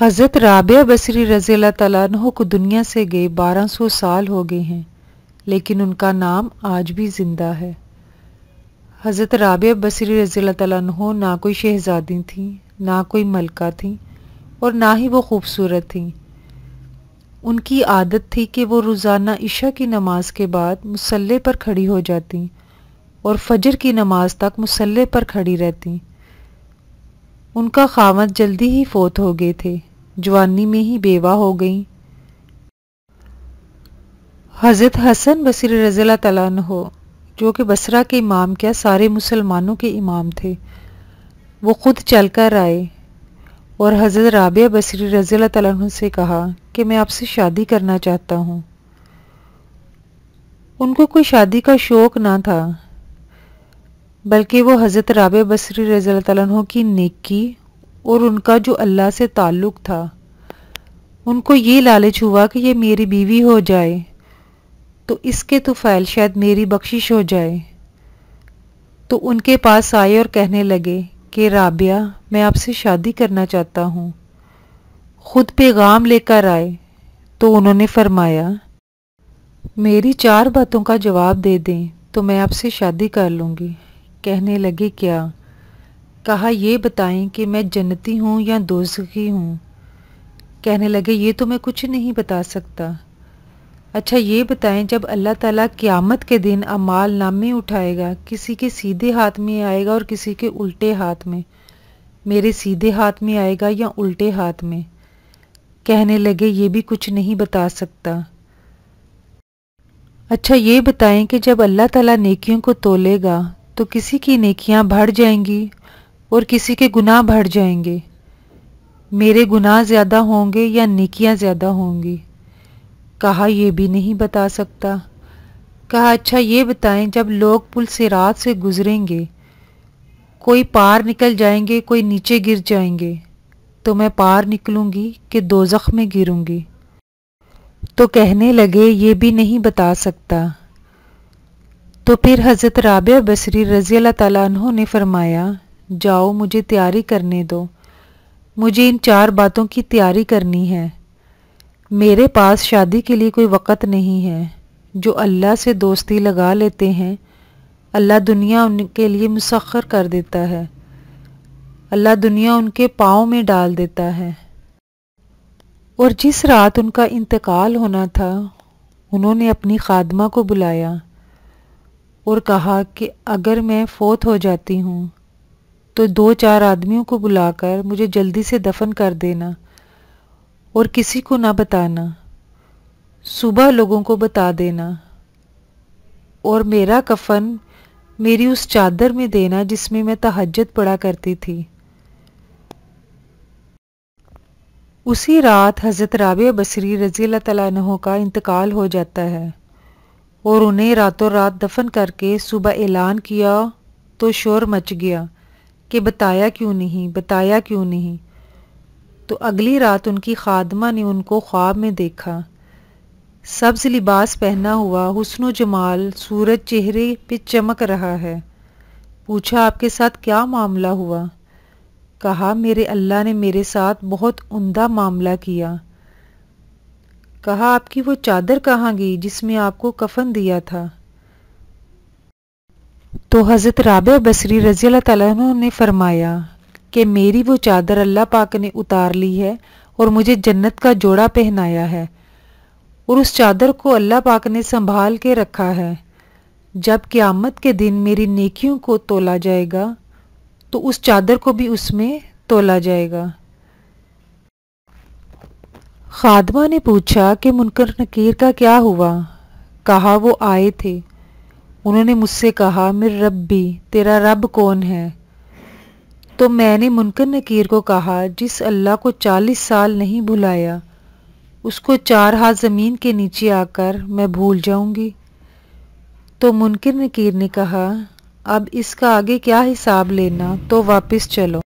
हज़रत राबिया बसरी रज़ी तु को दुनिया से गए 1200 साल हो गए हैं लेकिन उनका नाम आज भी ज़िंदा है हज़रत राबिया बसरी रज़ी तु ना कोई शहज़ादी थी ना कोई मलका थी और ना ही वो खूबसूरत थी उनकी आदत थी कि वो रोज़ाना इशा की नमाज के बाद मुसल्ले पर खड़ी हो जाती और फजर की नमाज तक मुसल्ले पर खड़ी रहती उनका खामत जल्दी ही फोत हो गए थे जवानी में ही बेवा हो गई हज़रत हसन बसर रजिला तन हो जो कि बसरा के इमाम क्या सारे मुसलमानों के इमाम थे वो ख़ुद चल कर आए और हज़रत राबिया बसरी रजिला तन से कहा कि मैं आपसे शादी करना चाहता हूँ उनको कोई शादी का शौक़ ना था बल्कि वो हज़रत राब बसरी रज़ी तु की नेकी और उनका जो अल्लाह से ताल्लुक़ था उनको ये लालच हुआ कि ये मेरी बीवी हो जाए तो इसके तो फ़ैल शायद मेरी बख्शिश हो जाए तो उनके पास आए और कहने लगे कि राबिया मैं आपसे शादी करना चाहता हूँ ख़ुद पैगाम लेकर आए तो उन्होंने फरमाया मेरी चार बातों का जवाब दे दें तो मैं आपसे शादी कर लूँगी कहने लगे क्या कहा ये बताएं कि मैं जन्नती हूँ या दोजखी हूँ कहने लगे ये तो मैं कुछ नहीं बता सकता अच्छा ये बताएं जब अल्लाह ताला क़यामत के दिन अमाल नामे उठाएगा किसी के सीधे हाथ में आएगा और किसी के उल्टे हाथ में मेरे सीधे हाथ में आएगा या उल्टे हाथ में कहने लगे ये भी कुछ नहीं बता सकता अच्छा ये बताएं कि जब अल्लाह ताला नेकियों को तोलेगा तो किसी की नेकियां बढ़ जाएंगी और किसी के गुनाह बढ़ जाएंगे मेरे गुनाह ज़्यादा होंगे या नेकियां ज़्यादा होंगी कहा यह भी नहीं बता सकता कहा अच्छा ये बताएं जब लोग पुल से रात से गुज़रेंगे कोई पार निकल जाएंगे कोई नीचे गिर जाएंगे तो मैं पार निकलूंगी कि जख्म में गिरूंगी तो कहने लगे ये भी नहीं बता सकता तो फिर हज़रत राबिया बसरी रज़ी अल्लाह तु ने फरमाया जाओ मुझे तैयारी करने दो मुझे इन चार बातों की तैयारी करनी है मेरे पास शादी के लिए कोई वक़्त नहीं है जो अल्लाह से दोस्ती लगा लेते हैं अल्लाह दुनिया उनके लिए मुसखर कर देता है अल्लाह दुनिया उनके पाँव में डाल देता है और जिस रात उनका इंतकाल होना था उन्होंने अपनी खादमा को बुलाया और कहा कि अगर मैं फोत हो जाती हूँ तो दो चार आदमियों को बुलाकर मुझे जल्दी से दफन कर देना और किसी को ना बताना सुबह लोगों को बता देना और मेरा कफन मेरी उस चादर में देना जिसमें मैं तहजद पड़ा करती थी उसी रात हज़रत राब बसरी रज़ी अल्लाह का इंतकाल हो जाता है और उन्हें रातों रात दफन करके सुबह ऐलान किया तो शोर मच गया कि बताया क्यों नहीं बताया क्यों नहीं तो अगली रात उनकी खादमा ने उनको ख्वाब में देखा सब्ज़ लिबास पहना हुआ हुस्न जमाल सूरज चेहरे पे चमक रहा है पूछा आपके साथ क्या मामला हुआ कहा मेरे अल्लाह ने मेरे साथ बहुत उमदा मामला किया कहा आपकी वो चादर कहाँ गई जिसमें आपको कफन दिया था तो हज़रत राब बसरी रज़ी अल्लाह ने फरमाया कि मेरी वो चादर अल्लाह पाक ने उतार ली है और मुझे जन्नत का जोड़ा पहनाया है और उस चादर को अल्लाह पाक ने संभाल के रखा है जब क़्यामत के दिन मेरी नेकियों को तोला जाएगा तो उस चादर को भी उसमें तोला जाएगा खादमा ने पूछा कि मुनकर नकीर का क्या हुआ कहा वो आए थे उन्होंने मुझसे कहा मेरे रब भी तेरा रब कौन है तो मैंने मुनकर नकीर को कहा जिस अल्लाह को चालीस साल नहीं भुलाया उसको चार हाथ ज़मीन के नीचे आकर मैं भूल जाऊंगी तो मुनकर नकीर ने कहा अब इसका आगे क्या हिसाब लेना तो वापस चलो